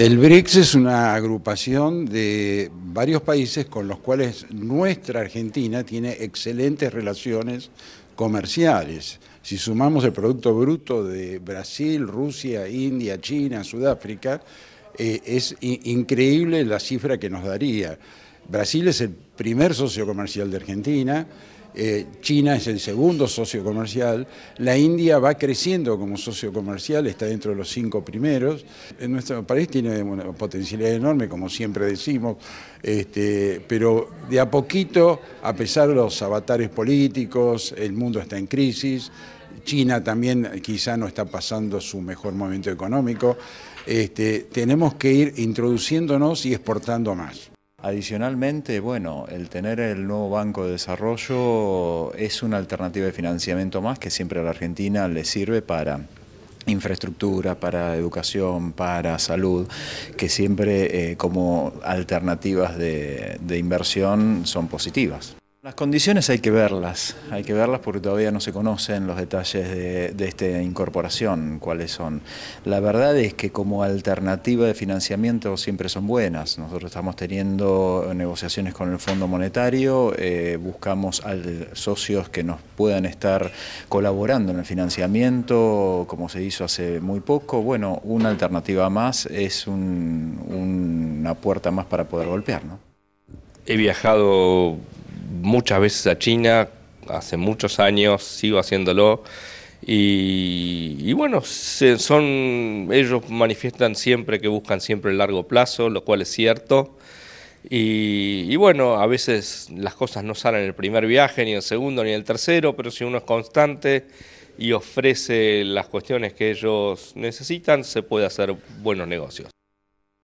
El BRICS es una agrupación de varios países con los cuales nuestra Argentina tiene excelentes relaciones comerciales. Si sumamos el Producto Bruto de Brasil, Rusia, India, China, Sudáfrica, eh, es increíble la cifra que nos daría. Brasil es el primer socio comercial de Argentina, eh, China es el segundo socio comercial, la India va creciendo como socio comercial, está dentro de los cinco primeros. En nuestro país tiene una potencialidad enorme, como siempre decimos, este, pero de a poquito, a pesar de los avatares políticos, el mundo está en crisis, China también quizá no está pasando su mejor momento económico, este, tenemos que ir introduciéndonos y exportando más. Adicionalmente, bueno, el tener el nuevo Banco de Desarrollo es una alternativa de financiamiento más que siempre a la Argentina le sirve para infraestructura, para educación, para salud, que siempre eh, como alternativas de inversión son positivas. Las condiciones hay que verlas, hay que verlas porque todavía no se conocen los detalles de, esta incorporación, cuáles son. La verdad es que como alternativa de financiamiento siempre son buenas. Nosotros estamos teniendo negociaciones con el Fondo Monetario, eh, buscamos socios que nos puedan estar colaborando en el financiamiento, como se hizo hace muy poco. Bueno, una alternativa más es una puerta más para poder golpear, ¿no? He viajado muchas veces a China, hace muchos años, sigo haciéndolo. Y, bueno, son, ellos manifiestan siempre que buscan siempre el largo plazo, lo cual es cierto. Y, y, bueno, a veces las cosas no salen en el primer viaje, ni en el segundo, ni en el tercero, pero si uno es constante y ofrece las cuestiones que ellos necesitan, se puede hacer buenos negocios.